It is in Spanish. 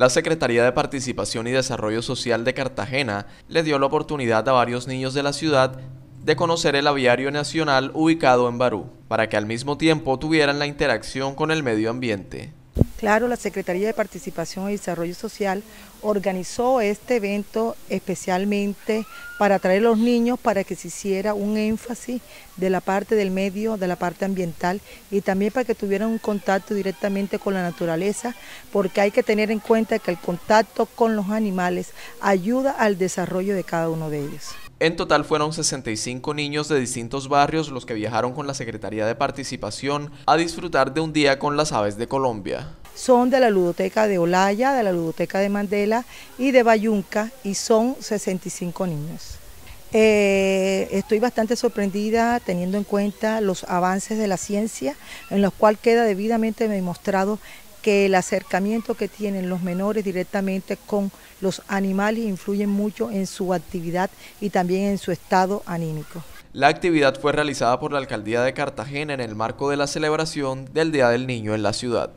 La Secretaría de Participación y Desarrollo Social de Cartagena le dio la oportunidad a varios niños de la ciudad de conocer el aviario nacional ubicado en Barú, para que al mismo tiempo tuvieran la interacción con el medio ambiente. Claro, la Secretaría de Participación y Desarrollo Social organizó este evento especialmente para atraer a los niños para que se hiciera un énfasis de la parte del medio, de la parte ambiental y también para que tuvieran un contacto directamente con la naturaleza, porque hay que tener en cuenta que el contacto con los animales ayuda al desarrollo de cada uno de ellos. En total fueron 65 niños de distintos barrios los que viajaron con la Secretaría de Participación a disfrutar de un día con las aves de Colombia. Son de la ludoteca de Olaya, de la ludoteca de Mandela y de Bayunca y son 65 niños. Eh, estoy bastante sorprendida teniendo en cuenta los avances de la ciencia, en los cuales queda debidamente demostrado que el acercamiento que tienen los menores directamente con los animales influye mucho en su actividad y también en su estado anímico. La actividad fue realizada por la Alcaldía de Cartagena en el marco de la celebración del Día del Niño en la ciudad.